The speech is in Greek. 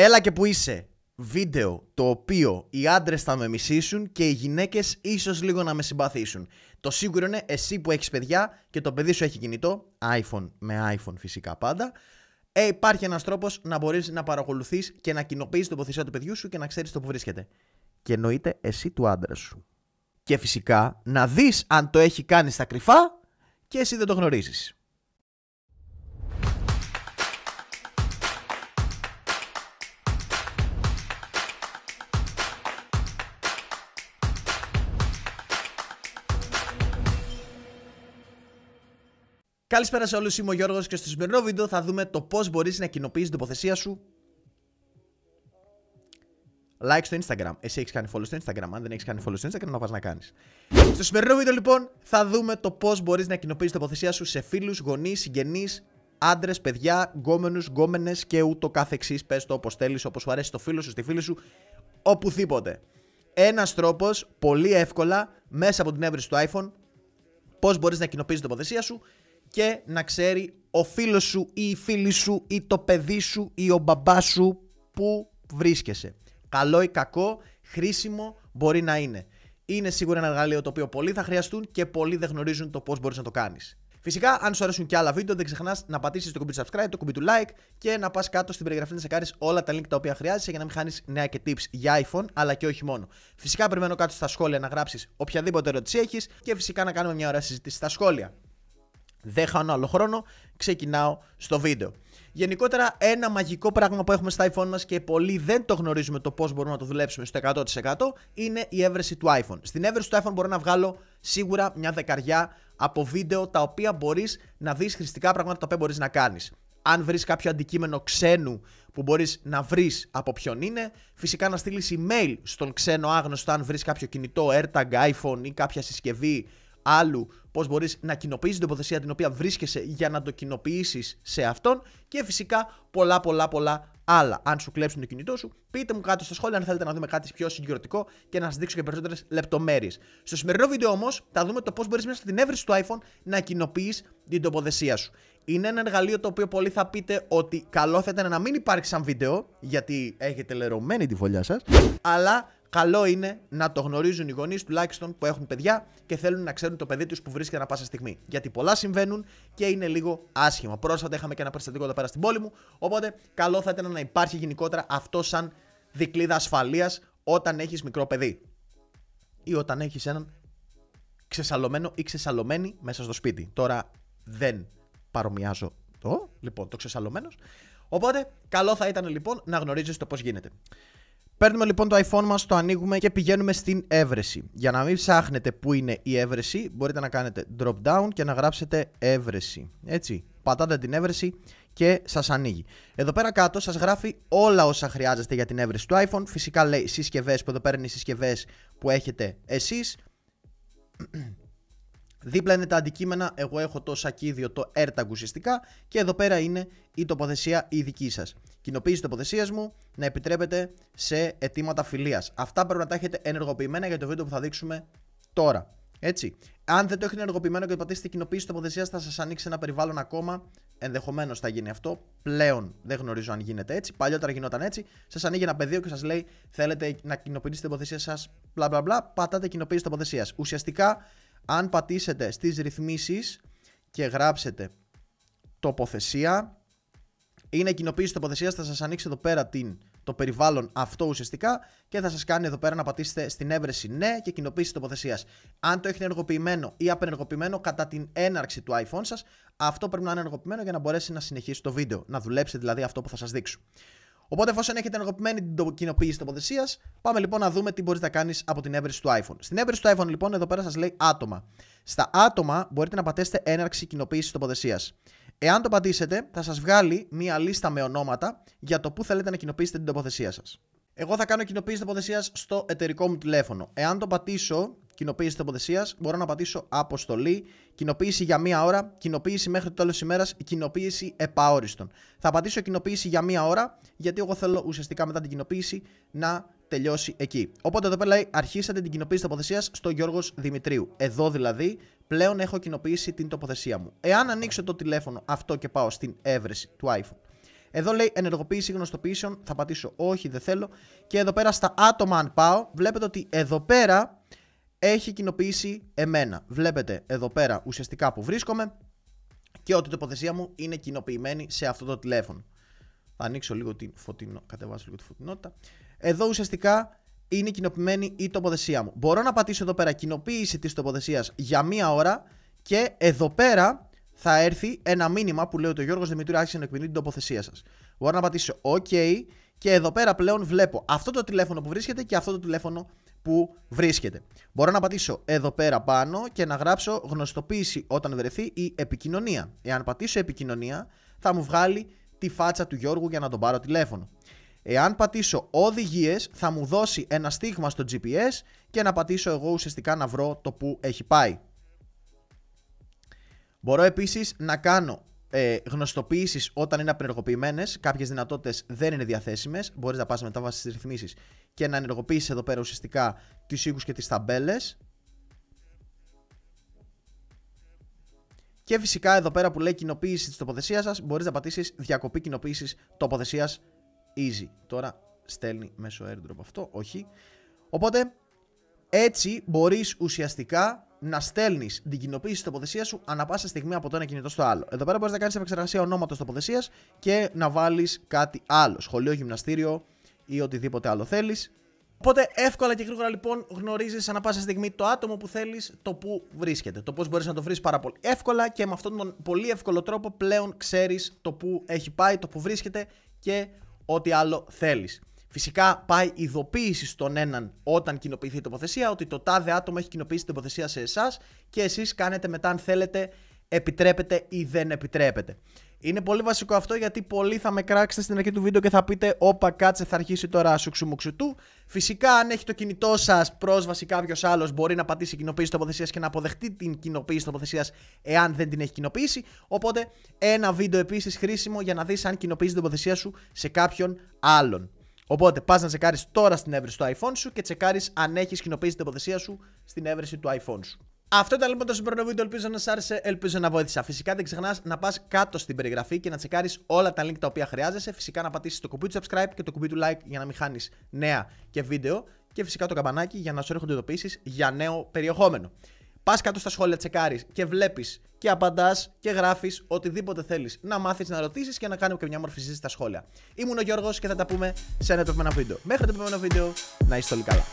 Έλα και που είσαι. Βίντεο το οποίο οι άντρες θα με μισήσουν και οι γυναίκες ίσως λίγο να με συμπαθήσουν. Το σίγουρο είναι εσύ που έχεις παιδιά και το παιδί σου έχει κινητό, iPhone με iPhone φυσικά πάντα. Ε, υπάρχει ένας τρόπος να μπορείς να παρακολουθείς και να κοινοποιείς το τοποθεσία του παιδιού σου και να ξέρεις το που βρίσκεται. Και εννοείται εσύ του άντρα σου. Και φυσικά να δεις αν το έχει κάνει στα κρυφά και εσύ δεν το γνωρίζεις. Καλησπέρα σε όλους, είμαι ο Γιώργος και στο σημερινό βίντεο θα δούμε το πώς μπορείς να κοινοποιήσεις την τοποθεσία σου like στο Instagram. Εσύ έχεις κάνει follow στο Instagram. Αν δεν έχεις κάνει follow στο Instagram, να πας να κάνεις. Στο σημερινό βίντεο, λοιπόν, θα δούμε το πώς μπορείς να κοινοποιήσεις την τοποθεσία σου σε φίλους, γονείς, συγγενείς, άντρες, παιδιά, γκόμενους, γκόμενες και ούτω καθεξής. Πες το όπως θέλεις, όπως σου αρέσει το φίλο σου, στη φίλη σου, οπουδήποτε. Ένας τρόπος πολύ εύκολα μέσα από την έβριση του iPhone πώς μπορείς να κοινοποιήσεις την τοποθεσία σου και να ξέρει ο φίλος σου ή η φίλη σου ή το παιδί σου ή ο μπαμπά σου που βρίσκεσαι. Καλό ή κακό, χρήσιμο μπορεί να είναι. Είναι σίγουρα ένα εργαλείο το οποίο πολλοί θα χρειαστούν και πολλοί δεν γνωρίζουν το πώς μπορείς να το κάνεις. Φυσικά, αν σου αρέσουν και άλλα βίντεο, δεν ξεχνάς να πατήσεις το κουμπί του subscribe, το κουμπί του like και να πας κάτω στην περιγραφή να σε κάνεις όλα τα link τα οποία χρειάζεσαι για να μην χάνεις νέα και tips για iPhone, αλλά και όχι μόνο. Φυσικά, περιμένω κάτω στα σχόλια να γράψεις οποιαδήποτε ερώτηση έχεις και φυσικά να κάνουμε μια ώρα συζήτηση στα σχόλια. Δεν χάνω άλλο χρόνο, ξεκινάω στο βίντεο. Γενικότερα, ένα μαγικό πράγμα που έχουμε στα iPhone μας και πολλοί δεν το γνωρίζουμε το πώς μπορούμε να το δουλέψουμε στο 100% είναι η έβρεση του iPhone. Στην έβρεση του iPhone μπορώ να βγάλω σίγουρα μια δεκαριά από βίντεο τα οποία μπορείς να δεις χρηστικά πράγματα τα οποία μπορείς να κάνεις. Αν βρεις κάποιο αντικείμενο ξένου που μπορείς να βρεις από ποιον είναι, φυσικά να στείλεις email στον ξένο άγνωστο αν βρεις κάποιο κινητό, AirTag, iPhone ή κάποια συσκευή άλλου πώς μπορείς να κοινοποιήσεις την τοποθεσία την οποία βρίσκεσαι για να το κοινοποιήσεις σε αυτόν και φυσικά πολλά πολλά πολλά άλλα. Αν σου κλέψουν το κινητό σου, πείτε μου κάτω στα σχόλια αν θέλετε να δούμε κάτι πιο συγκυρωτικό και να σας δείξω και περισσότερες λεπτομέρειες. Στο σημερινό βίντεο όμως θα δούμε το πώς μπορείς μέσα στην έβριση του iPhone να κοινοποιείς την τοποθεσία σου. Είναι ένα εργαλείο το οποίο πολλοί θα πείτε ότι καλό θα ήταν να μην υπάρχει σαν βίντεο, γιατί έχετε λερωμένη τη φωλιά σας, αλλά καλό είναι να το γνωρίζουν οι γονείς τουλάχιστον που έχουν παιδιά και θέλουν να ξέρουν το παιδί τους που βρίσκεται ανα πάσα στιγμή. Γιατί πολλά συμβαίνουν και είναι λίγο άσχημα. Πρόσφατα είχαμε και ένα περιστατικό εδώ πέρα στην πόλη μου. Οπότε, καλό θα ήταν να υπάρχει γενικότερα αυτό σαν δικλίδα ασφαλείας όταν έχεις μικρό παιδί. Ή όταν έχεις έναν ξεσαλωμένο ή ξεσαλωμένη μέσα στο σπίτι. Τώρα δεν παρομοιάζω το, λοιπόν, το ξεσαλωμένος. Οπότε, καλό θα ήταν λοιπόν να γνωρίζεις το πώς γίνεται. Παίρνουμε λοιπόν το iPhone μας, το ανοίγουμε και πηγαίνουμε στην έβρεση. Για να μην ψάχνετε που είναι η έβρεση, μπορείτε να κάνετε drop down και να γράψετε έβρεση. Έτσι, πατάτε την έβρεση και σας ανοίγει. Εδώ πέρα κάτω σας γράφει όλα όσα χρειάζεστε για την έβρεση του iPhone. Φυσικά λέει συσκευές που εδώ παίρνει συσκευές που έχετε εσείς. Δίπλα είναι τα αντικείμενα, εγώ έχω το σακίδιο, το AirTag ουσιαστικά και εδώ πέρα είναι η τοποθεσία η δική σας. Κοινοποίηση τοποθεσίας μου να επιτρέπετε σε αιτήματα φιλίας. Αυτά πρέπει να τα έχετε ενεργοποιημένα για το βίντεο που θα δείξουμε τώρα. Έτσι. Αν δεν το έχετε ενεργοποιημένο και πατήσετε κοινοποίηση τοποθεσίας, θα σας ανοίξει ένα περιβάλλον ακόμα. Ενδεχομένως θα γίνει αυτό. Πλέον δεν γνωρίζω αν γίνεται έτσι. Παλιότερα γινόταν έτσι. Σας ανοίγει ένα πεδίο και σας λέει: Θέλετε να κοινοποιήσετε την τοποθεσία σας. Μπλα μπλα μπλα. Πατάτε κοινοποίηση τοποθεσίας. Ουσιαστικά αν πατήσετε στις ρυθμίσεις και γράψετε τοποθεσία, είναι κοινοποίηση τοποθεσίας, θα σας ανοίξει εδώ πέρα την, το περιβάλλον αυτό ουσιαστικά και θα σας κάνει εδώ πέρα να πατήσετε στην έβρεση ναι και κοινοποίηση τοποθεσίας. Αν το έχετε ενεργοποιημένο ή απενεργοποιημένο κατά την έναρξη του iPhone σας, αυτό πρέπει να είναι ενεργοποιημένο για να μπορέσει να συνεχίσει το βίντεο, να δουλέψει δηλαδή αυτό που θα σας δείξω. Οπότε, εφόσον έχετε ενεργοποιημένη την κοινοποίηση τοποθεσίας, πάμε λοιπόν να δούμε τι μπορείτε να κάνεις από την έβριση του iPhone. Στην έβριση του iPhone, λοιπόν, εδώ πέρα σας λέει άτομα. Στα άτομα μπορείτε να πατήσετε έναρξη κοινοποίησης τοποθεσίας. Εάν το πατήσετε, θα σας βγάλει μία λίστα με ονόματα για το πού θέλετε να κοινοποιήσετε την τοποθεσία σας. Εγώ θα κάνω κοινοποίηση τοποθεσίας στο εταιρικό μου τηλέφωνο. Εάν το πατήσω, κοινοποίηση τοποθεσίας, μπορώ να πατήσω αποστολή, κοινοποίηση για μία ώρα, κοινοποίηση μέχρι το τέλος ημέρας, κοινοποίηση επαόριστον. Θα πατήσω κοινοποίηση για μία ώρα, γιατί εγώ θέλω ουσιαστικά μετά την κοινοποίηση να τελειώσει εκεί. Οπότε εδώ πέρα λέει αρχίσατε την κοινοποίηση τοποθεσίας στο Γιώργος Δημητρίου. Εδώ δηλαδή πλέον έχω κοινοποιήσει την τοποθεσία μου. Εάν ανοίξω το τηλέφωνο αυτό και πάω στην έβρεση του iPhone εδώ λέει ενεργοποίηση γνωστοποιήσεων. Θα πατήσω όχι, δεν θέλω. Και εδώ πέρα στα άτομα, αν πάω, βλέπετε ότι εδώ πέρα έχει κοινοποιήσει εμένα. Βλέπετε εδώ πέρα ουσιαστικά που βρίσκομαι και ότι η τοποθεσία μου είναι κοινοποιημένη σε αυτό το τηλέφωνο. Θα ανοίξω λίγο την φωτεινότητα. Κατεβάσω λίγο τη φωτεινότητα. Εδώ ουσιαστικά είναι κοινοποιημένη η τοποθεσία μου. Μπορώ να πατήσω εδώ πέρα κοινοποίηση της τοποθεσίας για μία ώρα και εδώ πέρα θα έρθει ένα μήνυμα που λέει ότι ο Γιώργος Δημητρίου άρχισε να εκπαιδεύει την τοποθεσία σας. Μπορώ να πατήσω OK και εδώ πέρα πλέον βλέπω αυτό το τηλέφωνο που βρίσκεται και αυτό το τηλέφωνο που βρίσκεται. Μπορώ να πατήσω εδώ πέρα πάνω και να γράψω γνωστοποίηση όταν βρεθεί η επικοινωνία. Εάν πατήσω επικοινωνία θα μου βγάλει τη φάτσα του Γιώργου για να τον πάρω τηλέφωνο. Εάν πατήσω οδηγίες, θα μου δώσει ένα στίγμα στο GPS και να πατήσω εγώ ουσιαστικά να βρω το που έχει πάει. Μπορώ επίσης να κάνω ε, γνωστοποιήσεις όταν είναι απενεργοποιημένες. Κάποιες δυνατότητες δεν είναι διαθέσιμες. Μπορείς να πας μετάβαση τις ρυθμίσεις και να ενεργοποιήσεις εδώ πέρα ουσιαστικά του οίκους και τις ταμπέλες. Και φυσικά εδώ πέρα που λέει κοινοποίηση της τοποθεσίας σας, μπορείς να πατήσεις διακοπή κοινοποίησης τοποθεσίας easy. Τώρα στέλνει μέσω airdrop αυτό, όχι. Οπότε έτσι μπορείς ουσιαστικά να στέλνεις την κοινοποίηση της τοποθεσίας σου ανά πάσα στιγμή από το ένα κινητό στο άλλο. Εδώ πέρα μπορείς να κάνεις επεξεργασία ονόματος τοποθεσίας και να βάλεις κάτι άλλο. Σχολείο, γυμναστήριο ή οτιδήποτε άλλο θέλεις. Οπότε εύκολα και γρήγορα λοιπόν γνωρίζεις ανά πάσα στιγμή το άτομο που θέλεις, το που βρίσκεται. Το πώς μπορείς να το βρεις πάρα πολύ εύκολα και με αυτόν τον πολύ εύκολο τρόπο πλέον ξέρεις το που έχει πάει, το που βρίσκεται και ό,τι άλλο θέλεις. Φυσικά πάει ειδοποίηση στον έναν όταν κοινοποιηθεί η τοποθεσία ότι το τάδε άτομο έχει κοινοποιήσει την τοποθεσία σε εσάς και εσείς κάνετε μετά αν θέλετε επιτρέπετε ή δεν επιτρέπετε. Είναι πολύ βασικό αυτό γιατί πολλοί θα με κράξετε στην αρχή του βίντεο και θα πείτε Όπα, κάτσε, θα αρχίσει τώρα σου ξουμουξουτού. Φυσικά, αν έχει το κινητό σας πρόσβαση κάποιος άλλος, μπορεί να πατήσει κοινοποίηση τοποθεσίας και να αποδεχτεί την κοινοποίηση τοποθεσίας εάν δεν την έχει κοινοποιήσει. Οπότε, ένα βίντεο επίσης χρήσιμο για να δεις αν κοινοποιήσει την τοποθεσία σου σε κάποιον άλλον. Οπότε πας να τσεκάρεις τώρα στην έβρεση του iPhone σου και τσεκάρεις αν έχεις κοινοποιήσει την τοποθεσία σου στην έβρεση του iPhone σου. Αυτό ήταν λοιπόν το σημερινό βίντεο. Ελπίζω να σας άρεσε, ελπίζω να βοήθησα. Φυσικά δεν ξεχνάς να πας κάτω στην περιγραφή και να τσεκάρεις όλα τα link τα οποία χρειάζεσαι. Φυσικά να πατήσεις το κουμπί του subscribe και το κουμπί του like για να μην χάνεις νέα και βίντεο. Και φυσικά το καμπανάκι για να σου έρχονται ειδοποιήσεις για νέο περιεχόμενο. Πας κάτω στα σχόλια, τσεκάρεις και βλέπεις και απαντάς και γράφεις οτιδήποτε θέλεις να μάθεις, να ρωτήσεις και να κάνει και μια μορφή συζήτηση στα σχόλια. Ήμουν ο Γιώργος και θα τα πούμε σε ένα επόμενο βίντεο. Μέχρι το επόμενο βίντεο, να είστε όλοι καλά.